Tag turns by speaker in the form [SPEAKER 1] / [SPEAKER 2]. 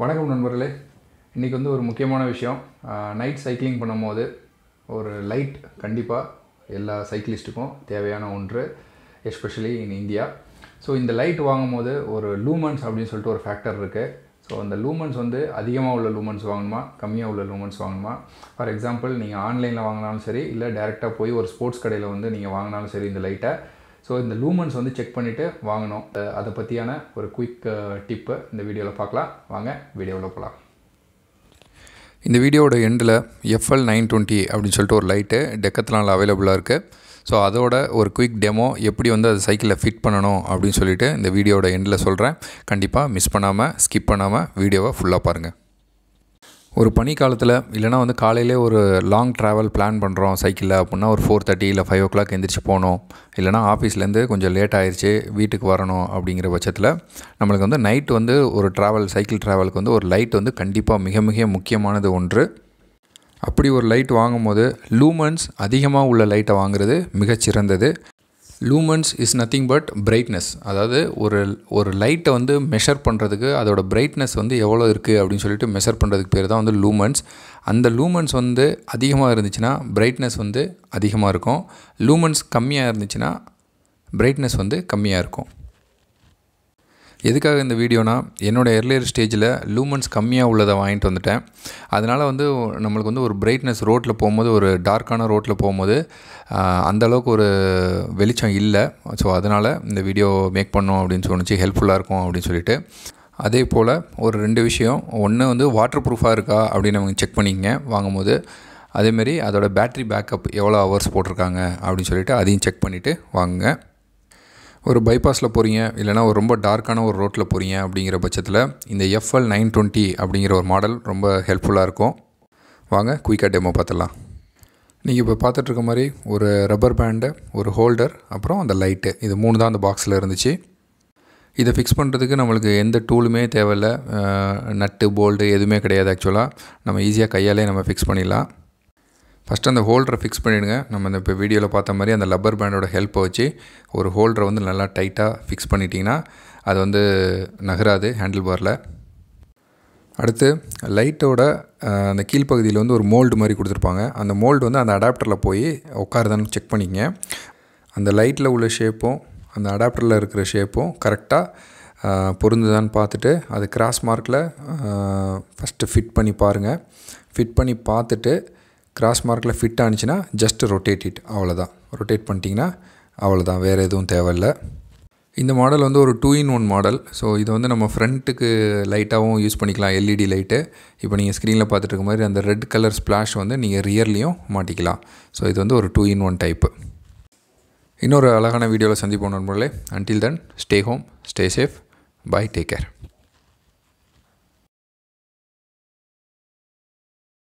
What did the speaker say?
[SPEAKER 1] வணக்கம் நண்பர்களே இன்றைக்கி வந்து ஒரு முக்கியமான விஷயம் நைட் சைக்கிளிங் பண்ணும்போது ஒரு லைட் கண்டிப்பாக எல்லா சைக்கிளிஸ்ட்டுக்கும் தேவையான ஒன்று எஸ்பெஷலி இன் இந்தியா ஸோ இந்த லைட் வாங்கும் போது ஒரு லூமன்ஸ் அப்படின்னு சொல்லிட்டு ஒரு ஃபேக்டர் இருக்குது ஸோ அந்த லூமன்ஸ் வந்து அதிகமாக உள்ள லூமன்ஸ் வாங்கணுமா கம்மியாக உள்ள லூமன்ஸ் வாங்கணுமா ஃபார் எக்ஸாம்பிள் நீங்கள் ஆன்லைனில் வாங்கினாலும் சரி இல்லை டேரெக்டாக போய் ஒரு ஸ்போர்ட்ஸ் கடையில் வந்து நீங்கள் வாங்கினாலும் சரி இந்த லைட்டை ஸோ இந்த லூமன்ஸ் வந்து செக் பண்ணிவிட்டு வாங்கணும் அதை பற்றியான ஒரு குயிக் டிப்பு இந்த வீடியோவில் பார்க்கலாம் வாங்க வீடியோவில் போகலாம் இந்த வீடியோட எண்டில் எஃப்எல் நைன் டுவெண்ட்டி அப்படின்னு சொல்லிட்டு ஒரு லைட்டு டெக்கத்லானில் அவைலபிளாக இருக்குது ஸோ அதோட ஒரு குயிக் டெமோ எப்படி வந்து அது சைக்கிளில் ஃபிட் பண்ணணும் அப்படின்னு சொல்லிவிட்டு இந்த வீடியோட எண்டில் சொல்கிறேன் கண்டிப்பாக மிஸ் பண்ணாமல் ஸ்கிப் பண்ணாமல் வீடியோவை ஃபுல்லாக பாருங்கள் ஒரு பனி காலத்தில் இல்லைனா வந்து காலையிலே ஒரு லாங் ட்ராவல் பிளான் பண்ணுறோம் சைக்கிளில் அப்படின்னா ஒரு ஃபோர் தேர்ட்டி இல்லை ஃபைவ் ஓ கிளாக் எந்திரிச்சு போகணும் இல்லைனா ஆஃபீஸ்லேருந்து கொஞ்சம் லேட் ஆயிடுச்சு வீட்டுக்கு வரணும் அப்படிங்கிற பட்சத்தில் நம்மளுக்கு வந்து நைட் வந்து ஒரு ட்ராவல் சைக்கிள் ட்ராவலுக்கு வந்து ஒரு லைட் வந்து கண்டிப்பாக மிக மிக முக்கியமானது ஒன்று அப்படி ஒரு லைட் வாங்கும்போது லூமன்ஸ் அதிகமாக உள்ள லைட்டை வாங்குறது மிகச்சிறந்தது lumens is nothing but brightness அதாவது ஒரு ஒரு லைட்டை வந்து மெஷர் பண்ணுறதுக்கு அதோட பிரைட்னஸ் வந்து எவ்வளோ இருக்குது அப்படின்னு சொல்லிட்டு மெஷர் பண்ணுறதுக்கு பேர் தான் வந்து லூமன்ஸ் அந்த லூமன்ஸ் வந்து அதிகமாக இருந்துச்சுன்னா பிரைட்னஸ் வந்து அதிகமாக இருக்கும் லூமன்ஸ் கம்மியாக இருந்துச்சுன்னா பிரைட்னஸ் வந்து கம்மியாக இருக்கும் எதுக்காக இந்த வீடியோனா என்னோடய எர்லியர் ஸ்டேஜில் லூமன்ஸ் கம்மியாக உள்ளதை வாங்கிட்டு வந்துட்டேன் அதனால் வந்து நம்மளுக்கு வந்து ஒரு பிரைட்னஸ் ரோட்டில் போகும்போது ஒரு டார்க்கான ரோட்டில் போகும்போது அந்தளவுக்கு ஒரு வெளிச்சம் இல்லை ஸோ அதனால் இந்த வீடியோ மேக் பண்ணோம் அப்படின்னு சொன்னிச்சு ஹெல்ப்ஃபுல்லாக இருக்கும் அப்படின்னு சொல்லிட்டு அதே போல் ஒரு ரெண்டு விஷயம் ஒன்று வந்து வாட்டர் ப்ரூஃபாக இருக்கா அப்படின்னு நம்ம செக் பண்ணிக்கங்க வாங்கும்போது அதேமாரி அதோடய பேட்ரி பேக்கப் எவ்வளோ ஹவர்ஸ் போட்டிருக்காங்க அப்படின்னு சொல்லிவிட்டு அதையும் செக் பண்ணிவிட்டு வாங்குங்க ஒரு பைபாஸில் போகிறீங்க இல்லைனா ஒரு ரொம்ப டார்க்கான ஒரு ரோட்டில் போகிறீங்க அப்படிங்கிற பட்சத்தில் இந்த எஃப்எல் நைன் டுவெண்ட்டி அப்படிங்கிற ஒரு மாடல் ரொம்ப ஹெல்ப்ஃபுல்லாக இருக்கும் வாங்க குயிக்காக டெமோ பார்த்துடலாம் நீங்கள் இப்போ பார்த்துட்ருக்க மாதிரி ஒரு ரப்பர் பேண்டு ஒரு ஹோல்டர் அப்புறம் அந்த லைட்டு இது மூணு தான் அந்த பாக்ஸில் இருந்துச்சு இதை ஃபிக்ஸ் பண்ணுறதுக்கு நம்மளுக்கு எந்த டூலுமே தேவையில்லை நட்டு போல்டு எதுவுமே கிடையாது ஆக்சுவலாக நம்ம ஈஸியாக கையாலே நம்ம ஃபிக்ஸ் பண்ணிடலாம் ஃபஸ்ட்டு அந்த ஹோல்டரை ஃபிக்ஸ் பண்ணிவிடுங்க நம்ம இந்த இப்போ வீடியோவில் பார்த்த மாதிரி அந்த லப்பர் பேண்டோட ஹெல்ப்பை வச்சு ஒரு ஹோல்டரை வந்து நல்லா டைட்டாக ஃபிக்ஸ் பண்ணிட்டிங்கன்னா அது வந்து நகராது ஹேண்டில் பாரில் அடுத்து லைட்டோட அந்த கீழ்ப்பகுதியில் வந்து ஒரு மோல்டு மாதிரி கொடுத்துருப்பாங்க அந்த மோல்டு வந்து அந்த அடாப்டரில் போய் உட்காருதான்னு செக் பண்ணிக்கங்க அந்த லைட்டில் உள்ள ஷேப்பும் அந்த அடாப்டரில் இருக்கிற ஷேப்பும் கரெக்டாக பொருந்துதான்னு பார்த்துட்டு அது கிராஸ் மார்க்கில் ஃபஸ்ட்டு ஃபிட் பண்ணி பாருங்கள் ஃபிட் பண்ணி பார்த்துட்டு கிராஸ் மார்க்கில் ஃபிட் ஆனிச்சுன்னா ஜஸ்ட் ரொட்டேட் இட் அவ்வளோதான் ரொட்டேட் பண்ணிட்டீங்கன்னா அவ்வளோதான் வேறு எதுவும் தேவையில்லை இந்த மாடல் வந்து ஒரு two in one model so இது வந்து நம்ம ஃப்ரண்ட்டுக்கு லைட்டாகவும் யூஸ் பண்ணிக்கலாம் எல்இடி லைட்டு e இப்போ நீங்கள் ஸ்க்ரீனில் பார்த்துட்டு இருக்க மாதிரி அந்த ரெட் கலர் ஸ்ப்ளாஷ் வந்து நீங்கள் ரியர்லேயும் மாட்டிக்கலாம் ஸோ இது வந்து ஒரு டூ இன் ஒன் டைப்பு இன்னொரு அழகான வீடியோவில் சந்திப்போம் நண்பர்களே until then stay home stay safe bye take care